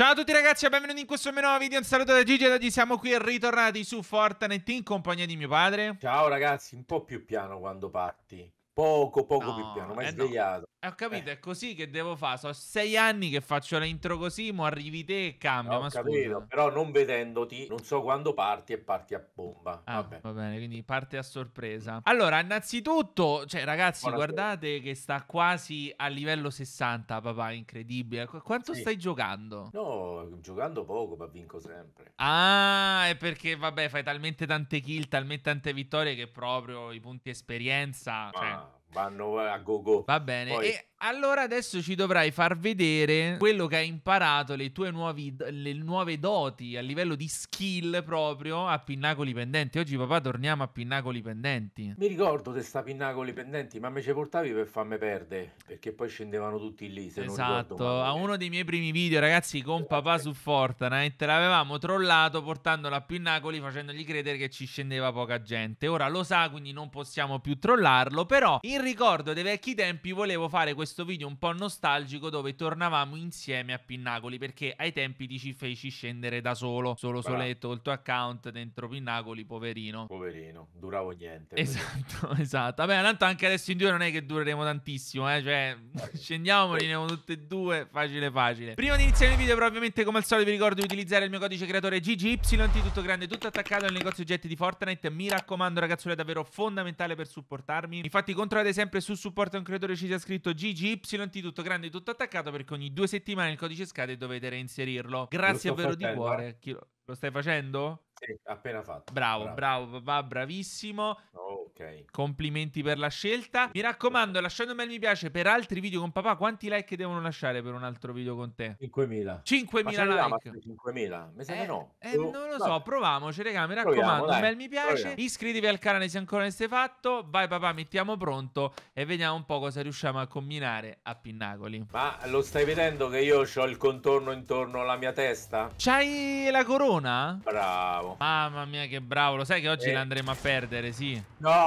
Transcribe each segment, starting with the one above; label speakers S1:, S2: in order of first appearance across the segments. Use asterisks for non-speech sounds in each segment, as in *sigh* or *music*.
S1: Ciao a tutti ragazzi e benvenuti in questo mio nuovo video, un saluto da Gigi ed oggi siamo qui e ritornati su Fortnite in compagnia di mio padre Ciao ragazzi, un po' più piano quando
S2: parti, poco poco no, più piano, ma eh svegliato no.
S1: Ho capito, eh. è così che devo fare. Sono sei anni che faccio l'intro così, mo arrivi te e cambia. No, ma capito, scusa.
S2: però non vedendoti, non so quando parti e parti a bomba.
S1: Ah, Vabbè. Va bene, quindi parte a sorpresa. Allora, innanzitutto, cioè, ragazzi, Buonasera. guardate che sta quasi a livello 60, papà, incredibile. Qu- quanto sì. stai giocando?
S2: No, giocando poco, ma vinco sempre.
S1: Ah, è perché, vabbè, fai talmente tante kill, talmente tante vittorie che proprio i punti esperienza... Ah. Cioè, vanno a go go. Va bene. Poi... E allora adesso ci dovrai far vedere quello che hai imparato, le tue nuovi, le nuove doti a livello di skill proprio a Pinnacoli Pendenti. Oggi papà torniamo a Pinnacoli Pendenti.
S2: Mi ricordo di sta Pinnacoli Pendenti, ma me ce portavi per farmi perdere, perché poi scendevano tutti lì, se esatto. non Esatto,
S1: a uno dei miei primi video ragazzi con papà su Fortnite l'avevamo trollato portandolo a Pinnacoli facendogli credere che ci scendeva poca gente. Ora lo sa, quindi non possiamo più trollarlo, però in ricordo dei vecchi tempi volevo fare questo questo video un po' nostalgico dove tornavamo insieme a Pinnacoli perché ai tempi ti ci feci scendere da solo, solo Bravo. soletto col tuo account dentro Pinnacoli, poverino. Poverino, duravo niente. Esatto, *laughs* esatto. Vabbè, tanto anche adesso in due non è che dureremo tantissimo, eh? cioè *laughs* scendiamo, veniamo tutte e due, facile facile. Prima di iniziare il video però ovviamente come al solito vi ricordo di utilizzare il mio codice creatore GGY, tutto grande, tutto attaccato al negozio oggetti di Fortnite. Mi raccomando ragazzuoli, è davvero fondamentale per supportarmi. Infatti controllate sempre su supporto a un creatore ci sia scritto GG DGY di tutto grande, tutto attaccato, perché ogni due settimane il codice scade e dovete reinserirlo. Grazie davvero di cuore. Lo stai facendo? Sì, appena fatto. Bravo, bravo, bravo papà, bravissimo. Oh. Ok. Complimenti per la scelta. Mi raccomando, lasciate un bel mi piace per altri video con papà. Quanti like devono lasciare per un altro video con te? 5.000. 5.000 like. 5.000? Mi sa che eh, no. Eh, non lo so, Vabbè. provamoci, raga. Mi raccomando, Proviamo, un bel mi piace. Proviamo. Iscrivetevi al canale se ancora non siete fatto. Vai papà, mettiamo pronto e vediamo un po' cosa riusciamo a combinare a Pinnacoli. Ma
S2: lo stai vedendo che io ho il contorno intorno alla
S1: mia testa? C'hai la corona? Bravo. Mamma mia che bravo, lo sai che oggi eh. la andremo a perdere, sì. No,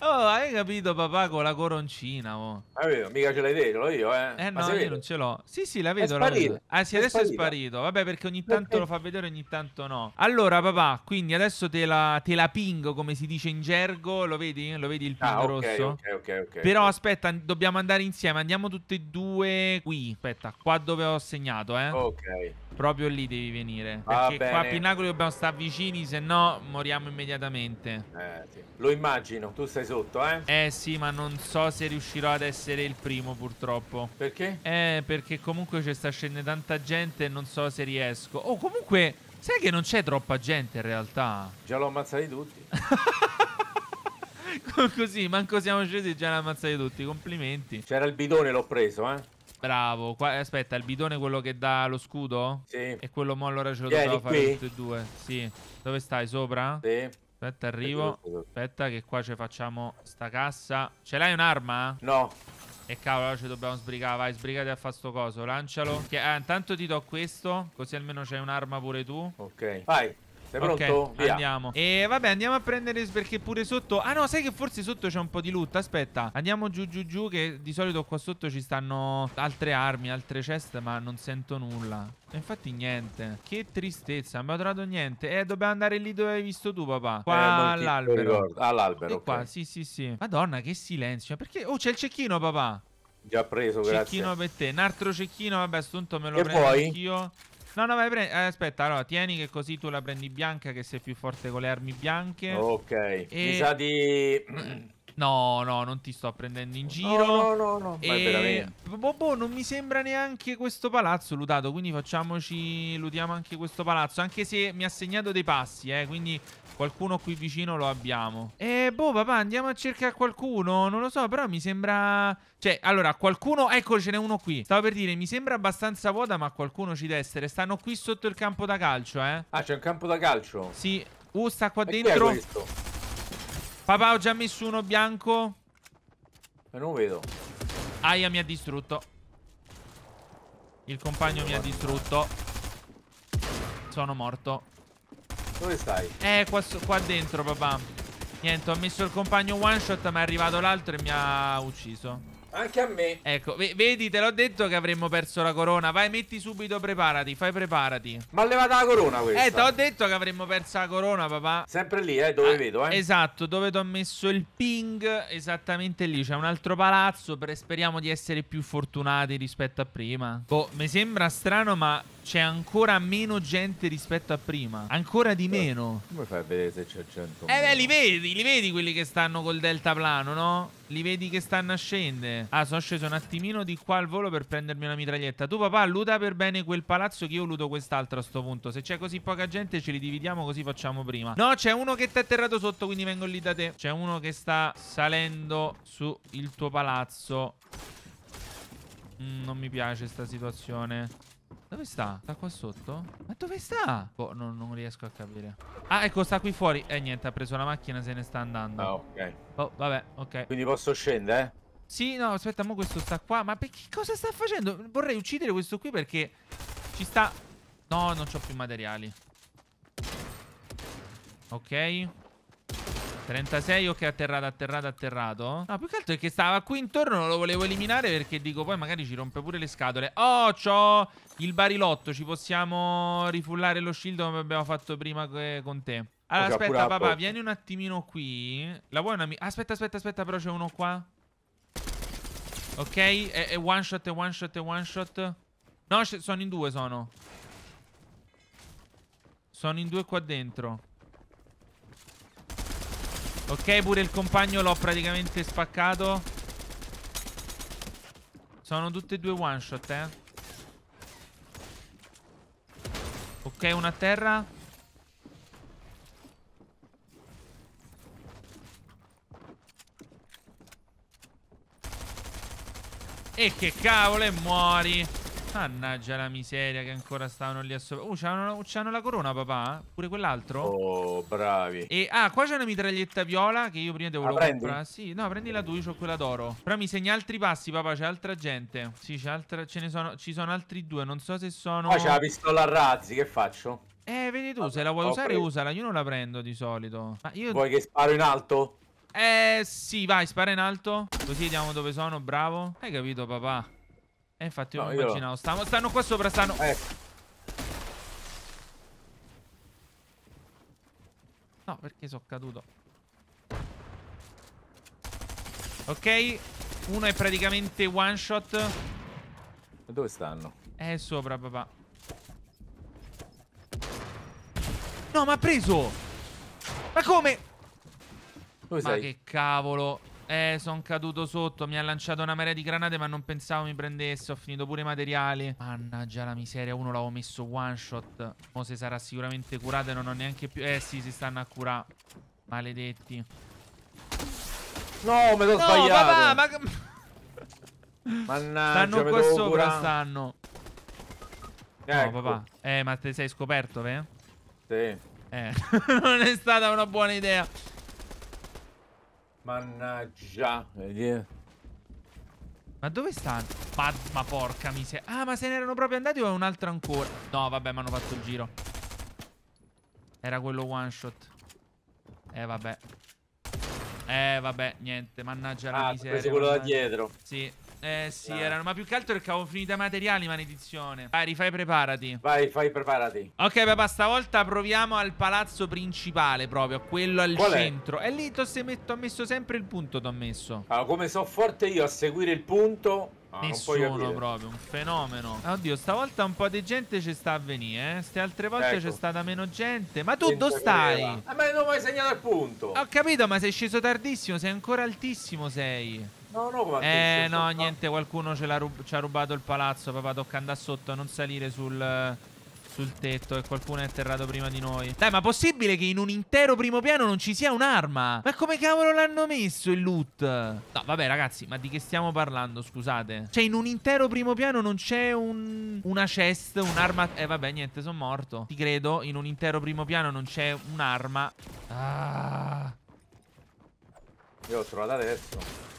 S1: Oh, hai capito, papà, con la coroncina. Oh. È vero, mica ce l'hai detto io, eh. Eh, no, io non ce l'ho. Sì, sì, la vedo. È la Ah, sì, è adesso sparita. è sparito. Vabbè, perché ogni tanto perché? lo fa vedere, ogni tanto no. Allora, papà, quindi adesso te la, te la pingo, come si dice in gergo. Lo vedi? Lo vedi il ping ah, okay, rosso? Ok, ok, ok. Però aspetta, dobbiamo andare insieme. Andiamo tutti e due qui. Aspetta, qua dove ho segnato, eh. Ok. Proprio lì devi venire. Va perché bene. qua a Pinnacoli dobbiamo stare vicini, se no moriamo immediatamente.
S2: Eh, sì. Lo immagino, tu stai sei
S1: sotto, eh? Eh sì, ma non so se riuscirò ad essere il primo, purtroppo. Perché? Eh, perché comunque ci sta scendendo tanta gente e non so se riesco. Oh, comunque, sai che non c'è troppa gente in realtà?
S2: Già l'ho ammazzati tutti. *laughs*
S1: Così, manco siamo scesi e già l'hanno ammazzati tutti, complimenti. C'era il bidone, l'ho preso, eh? Bravo, Qua, aspetta, il bidone è quello che dà lo scudo? Sì. E quello mo allora ce lo Vieni, dobbiamo fare tutti e due. Sì. Dove stai? Sopra? Sì. Aspetta, eh, arrivo. Aspetta, che qua ci facciamo sta cassa. Ce l'hai un'arma? No. E cavolo, ci dobbiamo sbrigare. Vai, sbrigati a fare sto coso. Lancialo. Che, eh, intanto ti do questo, così almeno c'hai un'arma pure tu. Ok. Vai. Sei pronto? Via. Andiamo. E vabbè, andiamo a prendere perché pure sotto. Ah no, sai che forse sotto c'è un po' di loot. Aspetta, andiamo giù giù giù che di solito qua sotto ci stanno altre armi, altre ceste, ma non sento nulla. Infatti niente Che tristezza Non abbiamo trovato niente Eh dobbiamo andare lì dove hai visto tu papà eh, Qua eh, all'albero
S2: All'albero okay. qua
S1: sì sì sì Madonna che silenzio Perché Oh c'è il cecchino papà
S2: Già preso grazie Cecchino
S1: per te Un altro cecchino Vabbè assunto me lo e prendo poi? anch'io No, no, vai, prendi. Eh, aspetta, allora, tieni che così tu la prendi bianca, che sei più forte con le armi bianche. Ok. E... Mi sa di... *clears throat* No, no, non ti sto prendendo in giro. No, no, no. no. E... Boh, boh, non mi sembra neanche questo palazzo lutato. Quindi facciamoci. Lutiamo anche questo palazzo. Anche se mi ha segnato dei passi, eh. Quindi qualcuno qui vicino lo abbiamo. E boh, papà, andiamo a cercare qualcuno. Non lo so, però mi sembra. Cioè, allora, qualcuno. Ecco, ce n'è uno qui. Stavo per dire, mi sembra abbastanza vuota, ma qualcuno ci deve essere. Stanno qui sotto il campo da calcio, eh. Ah, c'è un campo da calcio? Sì. Uh, sta qua e dentro. Papà, ho già messo uno bianco. Ma non vedo. Aia mi ha distrutto. Il compagno mi ha distrutto. Sono morto. Dove stai? Eh, qua, qua dentro, papà. Niente, ho messo il compagno one shot, ma è arrivato l'altro e mi ha ucciso.
S2: Anche a me.
S1: Ecco, vedi, te l'ho detto che avremmo perso la corona. Vai, metti subito, preparati. Fai preparati. Ma levata la corona questa. Eh, te l'ho detto che avremmo perso la corona, papà. Sempre lì, eh, dove ah, vedo, eh. Esatto, dove ti ho messo il ping. Esattamente lì. C'è un altro palazzo. Per, speriamo di essere più fortunati rispetto a prima. Boh, mi sembra strano, ma c'è ancora meno gente rispetto a prima. Ancora di meno. Come fai a vedere se c'è gente? Eh, beh, li vedi, li vedi quelli che stanno col deltaplano, no? Li vedi che stanno a scendere. Ah, sono sceso un attimino di qua al volo per prendermi una mitraglietta. Tu, papà, luta per bene quel palazzo che io luto quest'altro a sto punto. Se c'è così poca gente, ce li dividiamo così facciamo prima. No, c'è uno che ti è atterrato sotto, quindi vengo lì da te. C'è uno che sta salendo su il tuo palazzo. Mm, non mi piace sta situazione. Dove sta? Sta qua sotto? Ma dove sta? Boh, non, non, riesco a capire. Ah, ecco, sta qui fuori. Eh, niente, ha preso la macchina se ne sta andando. Ah, ok. Oh, vabbè, ok.
S2: Quindi posso scendere? Eh?
S1: Sì, no, aspetta, mo questo sta qua. Ma perché cosa sta facendo? Vorrei uccidere questo qui perché ci sta... No, non ho più materiali. Ok. 36, ok, atterrato, atterrato, atterrato. No più che altro è che stava qui intorno, non lo volevo eliminare perché dico poi magari ci rompe pure le scatole. Oh, c'ho il barilotto, ci possiamo rifullare lo shield come abbiamo fatto prima con te. Allora, okay, aspetta, papà, vieni un attimino qui. La vuoi una... Aspetta, aspetta, aspetta, però c'è uno qua. Ok, è, è one shot, è one shot, è one shot. No, sono in due, sono. Sono in due qua dentro. Ok, pure il compagno l'ho praticamente spaccato. Sono tutte e due one shot, eh. Ok, una a terra. E che cavolo, e muori. Mannaggia la miseria che ancora stavano lì a sopra. Oh, c'hanno la corona, papà? Pure quell'altro? Oh, bravi. E, ah, qua c'è una mitraglietta viola che io prima devo la comprare. Sì, no, prendila tu, io ho quella d'oro. Però mi segna altri passi, papà, c'è altra gente. Sì, c'è altra... Ce ne sono... Ci sono altri due, non so se sono... Qua c'è la pistola a
S2: razzi, che faccio?
S1: Eh, vedi tu, allora, se la vuoi usare, preso. usala. Io non la prendo di solito. Ma io... Vuoi che sparo in alto? Eh, sì, vai, spara in alto. Così vediamo dove sono, bravo. Hai capito, papà? E eh, infatti io no, io immaginavo. Stanno, stanno qua sopra, stanno... Ecco. No, perché sono caduto? Ok, uno è praticamente one shot. Dove stanno? Eh, sopra, papà. No, ma ha preso! Ma come? Dove ma sei? che cavolo! Eh, sono caduto sotto, mi ha lanciato una marea di granate ma non pensavo mi prendesse, ho finito pure i materiali. Mannaggia la miseria, uno l'avevo messo one shot. Mo se sarà sicuramente curato e non ho neanche più... Eh sì, si stanno a curare. Maledetti.
S2: No, me l'ho no, sbagliato. Papà, ma...
S1: Mannaggia, stanno qua sopra, curare. stanno. Ecco. No, papà. Eh, ma te sei scoperto, vero? Sì. Eh, *laughs* non è stata una buona idea. Mannaggia. Ma dove stanno? Ma, ma porca miseria. Ah, ma se ne erano proprio andati o è un altro ancora? No, vabbè, mi hanno fatto il giro. Era quello one shot. Eh, vabbè. Eh, vabbè, niente. Mannaggia la ah, miseria. Ah, preso quello da dietro. Sì, eh sì, no. erano, ma più che altro perché avevo finito i materiali, maledizione. Vai, rifai preparati. Vai, fai preparati. Ok, papà, stavolta proviamo al palazzo principale proprio, quello al Qual centro. È? E lì ti ho messo sempre il punto, ti ho messo. Allora, ah, come so forte io a seguire il punto... Ah, no, Nessuno proprio, un fenomeno. Eh, oddio, stavolta un po' di gente ci sta a venire, eh. Ste altre volte ecco. c'è stata meno gente. Ma tu dove stai? Eh, ma non mi hai segnato al punto. Ho capito, ma sei sceso tardissimo, sei ancora altissimo, sei. No, no, guarda. Eh, no, niente, qualcuno ci rub ha rubato il palazzo, papà, tocca andare sotto, non salire sul, sul tetto e qualcuno è atterrato prima di noi. Dai, ma possibile che in un intero primo piano non ci sia un'arma? Ma come cavolo l'hanno messo il loot? No, vabbè, ragazzi, ma di che stiamo parlando, scusate? Cioè, in un intero primo piano non c'è un... una chest, un'arma... Eh, vabbè, niente, sono morto. Ti credo, in un intero primo piano non c'è un'arma. Ah...
S2: Io ho trovato adesso.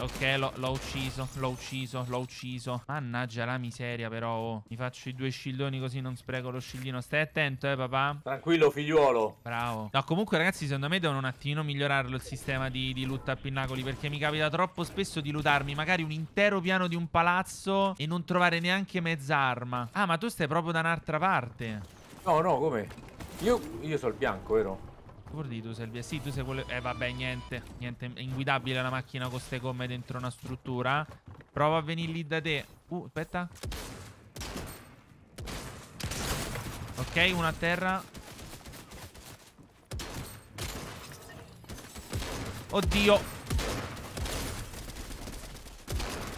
S1: Ok, l'ho ucciso, l'ho ucciso, l'ho ucciso Mannaggia la miseria però oh. Mi faccio i due sciglioni così non spreco lo sciglino Stai attento eh papà Tranquillo figliuolo Bravo No comunque ragazzi secondo me devono un attimino migliorarlo il sistema di, di loot a pinnacoli Perché mi capita troppo spesso di lootarmi magari un intero piano di un palazzo E non trovare neanche mezza arma Ah ma tu stai proprio da un'altra parte No no come? Io, io sono il bianco vero? Bordi tu Selvia eh Sì tu sei quello Eh vabbè niente Niente È inguidabile la macchina con queste gomme dentro una struttura Prova a venire lì da te Uh aspetta Ok una a terra Oddio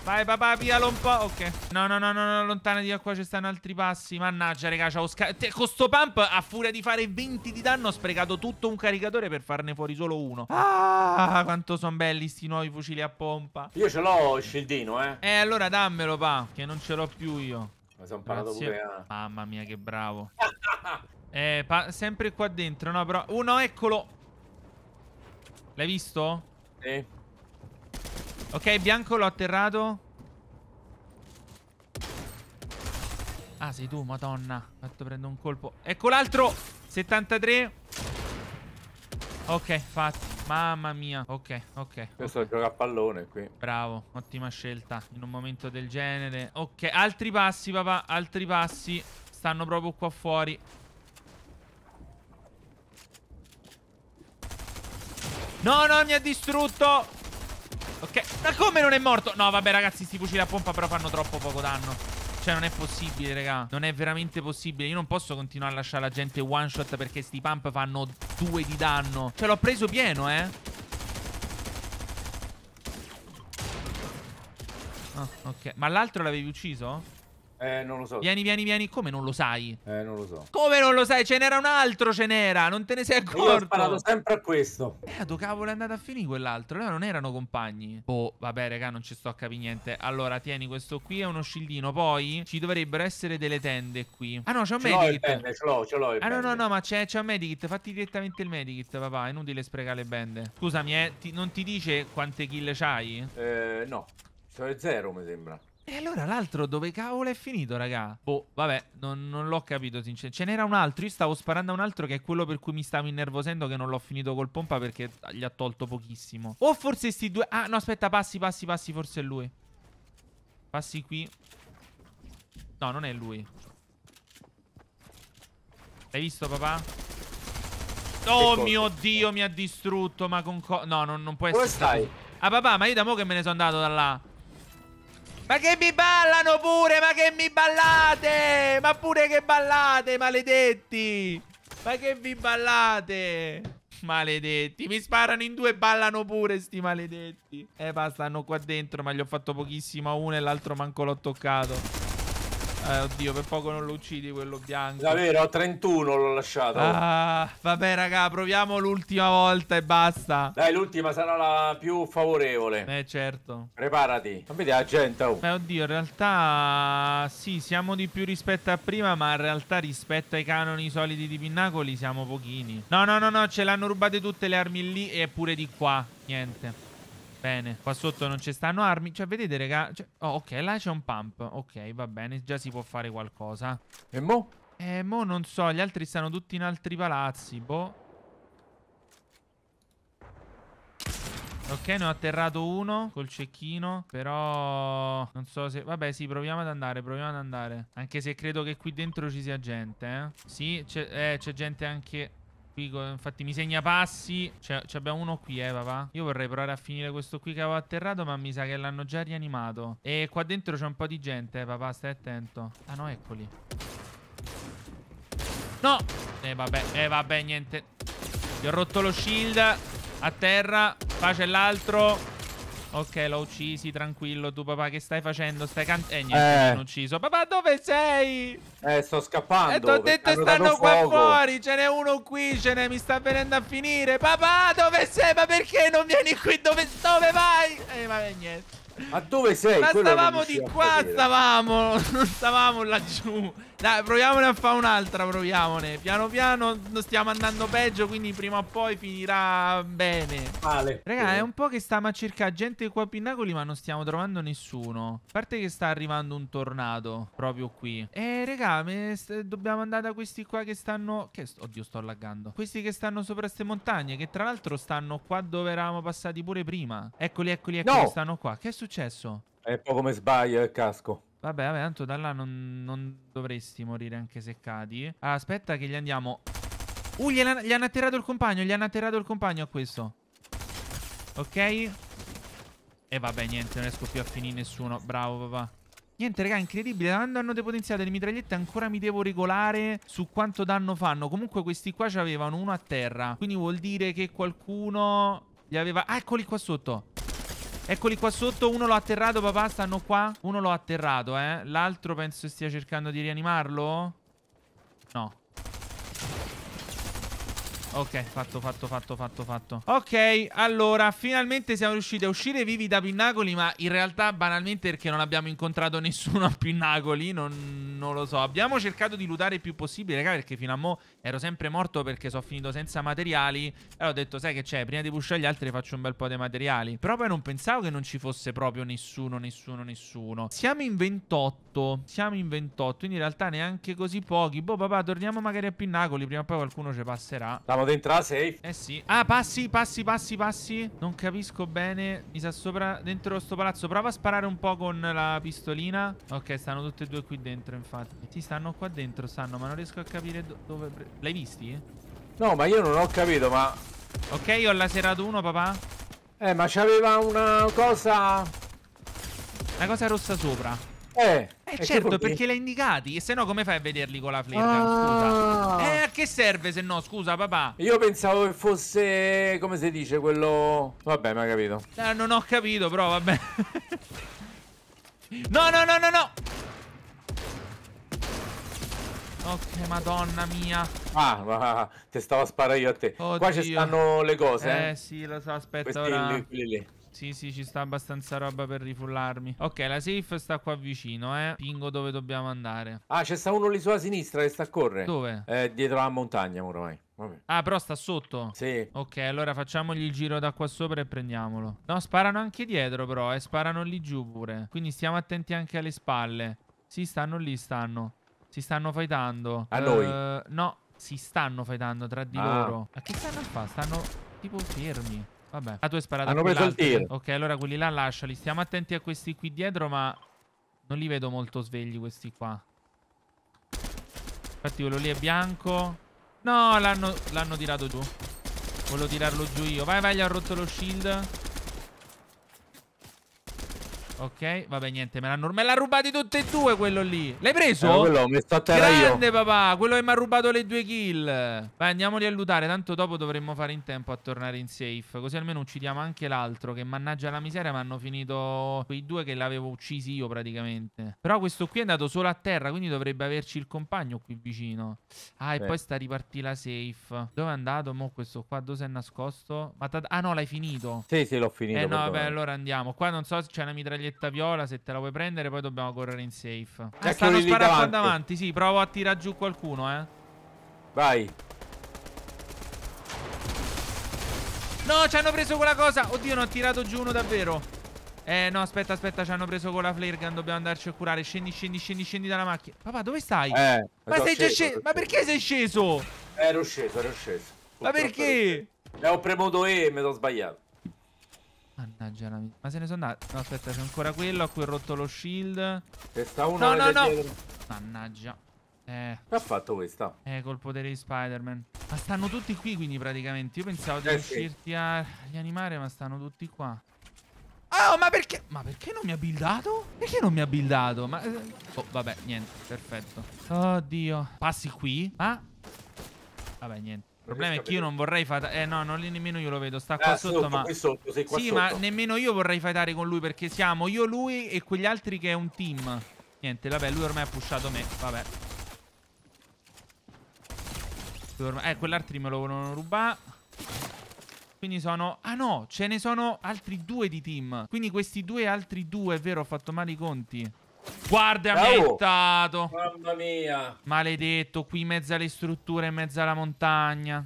S1: Vai papà, pialo un po'. Ok. No, no, no, no, no lontanati da qua, ci stanno altri passi. Mannaggia, raga, c'ho sca... Con sto pump, a furia di fare 20 di danno, ho sprecato tutto un caricatore per farne fuori solo uno. Ah, ah quanto sono belli sti nuovi fucili a pompa. Io ce l'ho il shieldino, eh. Eh, allora dammelo, pa, che non ce l'ho più io. Ma sono parato pure a... Eh. Mamma mia, che bravo. *laughs* eh, sempre qua dentro, no, però... Uno, eccolo. L'hai visto? Sì. Ok, bianco l'ho atterrato. Ah, sei tu, madonna. Fatto prendo un colpo. Ecco l'altro. 73. Ok, fatti. Mamma mia. Ok, ok. Questo
S2: okay. gioca a pallone qui.
S1: Bravo, ottima scelta in un momento del genere. Ok, altri passi, papà, altri passi. Stanno proprio qua fuori. No, no, mi ha distrutto. Ok, ma come non è morto? No, vabbè ragazzi, sti fucili a pompa però fanno troppo poco danno Cioè non è possibile, raga Non è veramente possibile Io non posso continuare a lasciare la gente one shot Perché sti pump fanno due di danno Cioè l'ho preso pieno, eh Oh, ok. Ma l'altro l'avevi ucciso? Eh, non lo so. Vieni, vieni, vieni. Come non lo sai? Eh, non lo so. Come non lo sai? Ce n'era un altro, ce n'era. Non te ne sei accorto. Io ho sparato sempre a questo. Eh, dove cavolo è andato a finire quell'altro? Allora non erano compagni. Boh, vabbè, raga, non ci sto a capire niente. Allora, tieni questo qui, è uno scildino. Poi ci dovrebbero essere delle tende qui. Ah, no, c'è un ce medikit. Bende,
S2: ce l'ho, ce l'ho. Ah, bende. no, no,
S1: no, ma c'è, un medikit. Fatti direttamente il medikit, papà. È inutile sprecare le bende. Scusami, eh, ti, non ti dice quante kill c'hai? Eh, no.
S2: Cioè zero, mi sembra.
S1: E allora l'altro dove cavolo è finito, raga? Boh, vabbè, non, non l'ho capito, sinceramente. Ce n'era un altro, io stavo sparando a un altro che è quello per cui mi stavo innervosendo che non l'ho finito col pompa perché gli ha tolto pochissimo. O forse sti due... Ah, no, aspetta, passi, passi, passi, forse è lui. Passi qui. No, non è lui. L'hai visto, papà? Oh mio Dio, mi ha distrutto, ma con... Co no, non, non può essere... Dove stai? Ah, papà, ma io da mo' che me ne sono andato da là. Ma che mi ballano pure, ma che mi ballate Ma pure che ballate, maledetti Ma che vi ballate Maledetti Mi sparano in due e ballano pure sti maledetti Eh, basta, stanno qua dentro Ma gli ho fatto pochissimo a uno e l'altro manco l'ho toccato eh, oddio, per poco non lo uccidi quello bianco. Davvero, a
S2: 31 l'ho
S1: lasciato. Ah, vabbè, raga, proviamo l'ultima volta e basta. Dai, l'ultima sarà
S2: la più favorevole. Eh, certo. Preparati. Non vedi
S1: la gente, oh. Eh, oddio, in realtà... Sì, siamo di più rispetto a prima, ma in realtà rispetto ai canoni soliti di Pinnacoli siamo pochini. No, no, no, no, ce l'hanno rubate tutte le armi lì e pure di qua. Niente. Bene, qua sotto non ci stanno armi. Cioè, vedete, raga. Cioè... Oh, ok, là c'è un pump. Ok, va bene, già si può fare qualcosa. E mo? Eh, mo non so, gli altri stanno tutti in altri palazzi, boh. Ok, ne ho atterrato uno col cecchino, però non so se... Vabbè, sì, proviamo ad andare, proviamo ad andare. Anche se credo che qui dentro ci sia gente, eh. Sì, c'è eh, gente anche qui, infatti mi segna passi. C'è, abbiamo uno qui, eh, papà. Io vorrei provare a finire questo qui che avevo atterrato, ma mi sa che l'hanno già rianimato. E qua dentro c'è un po' di gente, eh, papà, stai attento. Ah no, eccoli. No! Eh, vabbè, eh, vabbè, niente. Gli ho rotto lo shield. A terra. Pace l'altro. Ok, l'ho uccisi, tranquillo. Tu, papà, che stai facendo? Stai cantando. Eh, niente, eh. non ucciso. Papà, dove sei?
S2: Eh, sto scappando. E eh, ti ho detto stanno qua fuoco. fuori.
S1: Ce n'è uno qui, ce n'è. Mi sta venendo a finire. Papà, dove sei? Ma perché non vieni qui? Dove, dove vai? Eh, vabbè, niente. Ma dove sei? Ma stavamo di qua, stavamo, *laughs* non stavamo laggiù. Dai, proviamone a fare un'altra, proviamone. Piano piano stiamo andando peggio, quindi prima o poi finirà bene. Male. Raga, è un po' che stiamo a cercare gente qua a Pinnacoli, ma non stiamo trovando nessuno. A parte che sta arrivando un tornado proprio qui. E eh, raga, dobbiamo andare da questi qua che stanno... Che Oddio, sto laggando. Questi che stanno sopra queste montagne, che tra l'altro stanno qua dove eravamo passati pure prima. Eccoli, eccoli, eccoli, no. stanno qua. Che è successo? successo?
S2: È un po' come sbaglio il casco.
S1: Vabbè, vabbè, tanto da là non, non dovresti morire anche se cadi. Ah, aspetta che gli andiamo... Uh, gli hanno, gli hanno atterrato il compagno, gli hanno atterrato il compagno a questo. Ok. E vabbè, niente, non riesco più a finire nessuno. Bravo, papà. Niente, raga, incredibile. Da quando hanno depotenziato le mitragliette ancora mi devo regolare su quanto danno fanno. Comunque questi qua ci avevano uno a terra. Quindi vuol dire che qualcuno li aveva... Ah, eccoli qua sotto. Eccoli qua sotto, uno l'ho atterrato papà, stanno qua Uno l'ho atterrato eh L'altro penso stia cercando di rianimarlo No Ok, fatto, fatto, fatto, fatto, fatto. Ok, allora, finalmente siamo riusciti a uscire vivi da Pinnacoli, ma in realtà banalmente perché non abbiamo incontrato nessuno a Pinnacoli, non, non lo so. Abbiamo cercato di lutare il più possibile, raga, perché fino a mo' ero sempre morto perché sono finito senza materiali. E ho detto, sai che c'è, prima di pushare gli altri faccio un bel po' di materiali. Però poi non pensavo che non ci fosse proprio nessuno, nessuno, nessuno. Siamo in 28, siamo in 28, quindi in realtà neanche così pochi. Boh, papà, torniamo magari a Pinnacoli, prima o poi qualcuno ci passerà. La siamo dentro la safe. Eh sì. Ah, passi, passi, passi, passi. Non capisco bene. Mi sa sopra dentro sto palazzo. Prova a sparare un po' con la pistolina. Ok, stanno tutti e due qui dentro, infatti. Sì, stanno qua dentro, stanno, ma non riesco a capire do dove... L'hai visti?
S2: No, ma io non ho capito, ma...
S1: Ok, io ho laserato uno, papà.
S2: Eh, ma c'aveva una cosa...
S1: Una cosa rossa sopra.
S2: Eh, eh certo, perché li
S1: ha indicati. E se no, come fai a vederli con la flirta? ah. Eh, a che serve se no? Scusa, papà.
S2: Io pensavo che fosse. come si dice quello. Vabbè, ma capito.
S1: Eh, non ho capito, però vabbè. no, no, no, no, no. Ok, madonna mia.
S2: Ah, ma te stavo a sparare io a te. Oddio. Qua ci stanno le cose. Eh, eh. sì, lo so, aspetta. Questi, ora... lì, lì.
S1: Sì, sì, ci sta abbastanza roba per rifullarmi. Ok, la safe sta qua vicino, eh. Pingo dove dobbiamo andare.
S2: Ah, c'è sta uno lì sulla sinistra che sta a correre. Dove? Eh, dietro la montagna ormai. Vabbè.
S1: Ah, però sta sotto? Sì. Ok, allora facciamogli il giro da qua sopra e prendiamolo. No, sparano anche dietro però, eh. Sparano lì giù pure. Quindi stiamo attenti anche alle spalle. Sì, stanno lì, stanno. Si stanno fightando. A uh, noi? Eh, no, si stanno fightando tra di ah. loro. Ma che stanno a fare? Stanno tipo fermi. Vabbè. Ah, tu hai sparato Hanno preso il tiro. Ok, allora quelli là lasciali. Stiamo attenti a questi qui dietro, ma non li vedo molto svegli questi qua. Infatti quello lì è bianco. No, l'hanno tirato giù. Volevo tirarlo giù io. Vai, vai, gli ha rotto lo shield. Ok, vabbè, niente, me l'hanno... Me l'ha rubati tutti e due quello lì. L'hai preso? Eh, quello messo a terra Grande, io. papà, quello che mi ha rubato le due kill. Vai, andiamoli a lutare, tanto dopo dovremmo fare in tempo a tornare in safe. Così almeno uccidiamo anche l'altro, che mannaggia la miseria, mi hanno finito quei due che l'avevo uccisi io praticamente. Però questo qui è andato solo a terra, quindi dovrebbe averci il compagno qui vicino. Ah, e Beh. poi sta ripartì la safe. Dove è andato? Mo questo qua, dove si è nascosto? ah no, l'hai finito. Sì,
S2: sì, l'ho finito. Eh no, vabbè,
S1: allora andiamo. Qua non so se c'è una mitraglietta maglietta viola se te la vuoi prendere, poi dobbiamo correre in safe. Ah, eh, stanno sparando davanti. davanti, sì, provo a tirare giù qualcuno, eh. Vai. No, ci hanno preso quella cosa. Oddio, non ho tirato giù uno davvero. Eh, no, aspetta, aspetta, ci hanno preso con la flare gun, dobbiamo andarci a curare. Scendi, scendi, scendi, scendi dalla macchina. Papà, dove stai? Eh, ma sei già sceso? Ma perché sei sceso? Eh,
S2: ero sceso, ero sceso. Purtroppo ma perché? Eh, ho premuto E e mi sono sbagliato.
S1: Mannaggia la mia. Ma se ne sono andati. No, aspetta, c'è ancora quello a cui ho rotto lo shield. E sta uno no, no, no. Dietro.
S2: Mannaggia. Eh. Che ha fatto questa?
S1: Eh, col potere di Spider-Man. Ma stanno tutti qui, quindi, praticamente. Io pensavo di eh, riuscirti sì. a rianimare, ma stanno tutti qua. Oh, ma perché? Ma perché non mi ha buildato? Perché non mi ha buildato? Ma... Oh, vabbè, niente, perfetto. Oddio. Passi qui, ma... Ah. Vabbè, niente. Il problema è che io non vorrei fightare. Eh no, non li, nemmeno io lo vedo. Sta qua ah, sotto, sotto, ma. Sotto, qua sì, sotto. ma nemmeno io vorrei fightare con lui perché siamo io, lui e quegli altri che è un team. Niente, vabbè, lui ormai ha pushato me. Vabbè. Ormai... Eh, quell'altri me lo volevano rubare. Quindi sono... Ah no, ce ne sono altri due di team. Quindi questi due altri due, è vero, ho fatto male i conti. Guarda, Bravo. mi
S2: Mamma mia.
S1: Maledetto, qui in mezzo alle strutture, in mezzo alla montagna.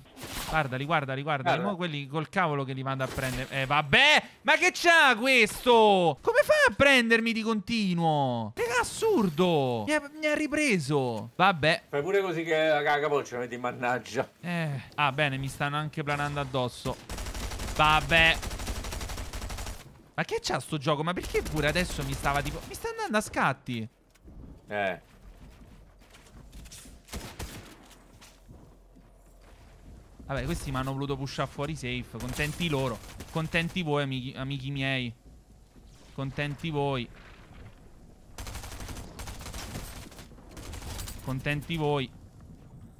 S1: Guardali, guardali, guardali. Guarda. Mo quelli col cavolo che li vado a prendere. Eh, vabbè. Ma che c'ha questo? Come fa a prendermi di continuo? Raga, assurdo. Mi ha, mi ha, ripreso. Vabbè. Fai pure così che la caga poi ce la metti mannaggia. Eh. Ah, bene, mi stanno anche planando addosso. Vabbè. Ma che c'ha sto gioco? Ma perché pure adesso mi stava tipo... Mi sta andando a scatti. Eh. Vabbè, questi mi hanno voluto pushare fuori safe. Contenti loro. Contenti voi, amici, amici miei. Contenti voi. Contenti voi.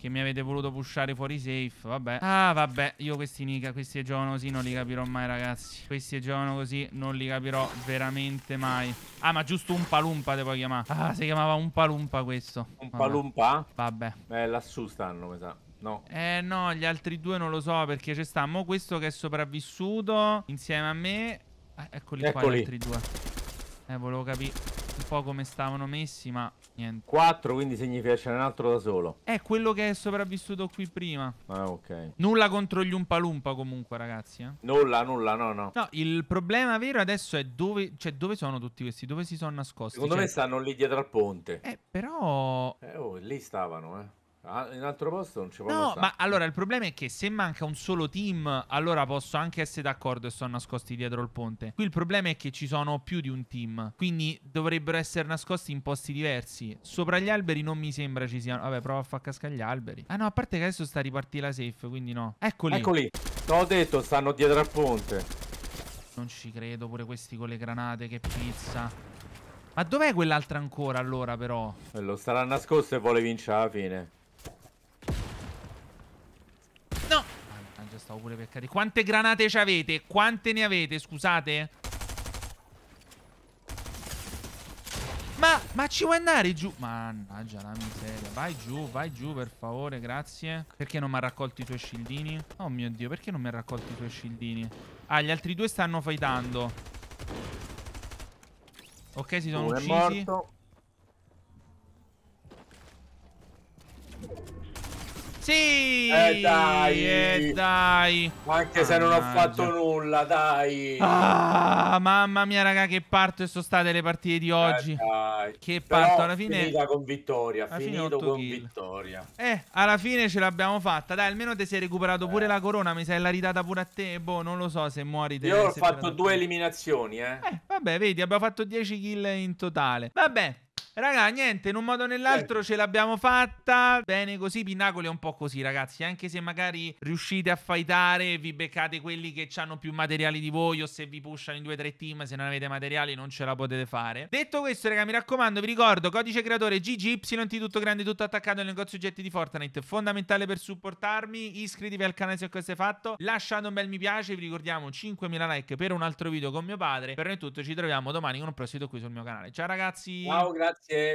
S1: Che mi avete voluto pushare fuori safe Vabbè Ah vabbè Io questi nica Questi giovano così Non li capirò mai ragazzi Questi giovano così Non li capirò veramente mai Ah ma giusto un palumpa te puoi chiamare Ah si chiamava un palumpa questo Un palumpa? Vabbè Eh lassù stanno mi sa No. Eh no, gli altri due non lo so perché c'è sta mo questo che è sopravvissuto insieme a me. Eh, ah, eccoli, eccoli, qua gli altri due. Eh, volevo capire un po' come stavano messi, ma niente.
S2: 4, quindi significa c'è un altro da solo.
S1: È quello che è sopravvissuto qui prima.
S2: Ah, ok.
S1: Nulla contro gli Umpalumpa comunque, ragazzi. Eh?
S2: Nulla, nulla, no, no. No,
S1: il problema vero adesso è dove, cioè, dove sono tutti questi, dove si sono nascosti. Secondo cioè... me stanno
S2: lì dietro al ponte. Eh,
S1: però...
S2: Eh, oh, lì stavano, eh. Ah, in altro posto non ci può No, stare. ma
S1: allora il problema è che se manca un solo team, allora posso anche essere d'accordo e sono nascosti dietro il ponte. Qui il problema è che ci sono più di un team, quindi dovrebbero essere nascosti in posti diversi. Sopra gli alberi non mi sembra ci siano. Vabbè, prova a far cascare gli alberi. Ah no, a parte che adesso sta ripartita la safe, quindi no. Eccoli. Eccoli.
S2: T'ho detto, stanno dietro al ponte.
S1: Non ci credo, pure questi con le granate, che pizza. Ma dov'è quell'altra ancora allora però?
S2: Lo starà nascosto e vuole vincere alla fine.
S1: stavo pure per cadere. Quante granate ci avete? Quante ne avete? Scusate. Ma, ma ci vuoi andare giù? Mannaggia la miseria. Vai giù, vai giù, per favore, grazie. Perché non mi ha raccolto i tuoi scildini? Oh mio Dio, perché non mi ha raccolto i tuoi scildini? Ah, gli altri due stanno fightando. Ok, si sono Uno uccisi.
S2: Sì! Eh dai! Eh dai! Anche se non ho fatto nulla, dai! Ah,
S1: mamma mia, raga, che parto sono state le partite di eh, oggi. Eh, che parto Però alla fine. Finita
S2: con vittoria, alla finito con kill. vittoria.
S1: Eh, alla fine ce l'abbiamo fatta. Dai, almeno ti sei recuperato eh. pure la corona, mi sei la ridata pure a te. Boh, non lo so se muori. te. Io ho fatto due
S2: eliminazioni, eh. Eh,
S1: vabbè, vedi, abbiamo fatto 10 kill in totale. Vabbè. Raga, niente, in un modo o nell'altro certo. ce l'abbiamo fatta. Bene così, Pinnacoli è un po' così, ragazzi. Anche se magari riuscite a fightare, e vi beccate quelli che hanno più materiali di voi o se vi pushano in 2-3 team, se non avete materiali non ce la potete fare. Detto questo, raga, mi raccomando, vi ricordo, codice creatore GGYT tutto grande, tutto attaccato nel negozio oggetti di Fortnite. Fondamentale per supportarmi. Iscrivetevi al canale se questo è fatto. Lasciate un bel mi piace, vi ricordiamo 5.000 like per un altro video con mio padre. Per noi tutto, ci troviamo domani con un prossimo qui sul mio canale. Ciao ragazzi! Ciao,
S2: grazie. takie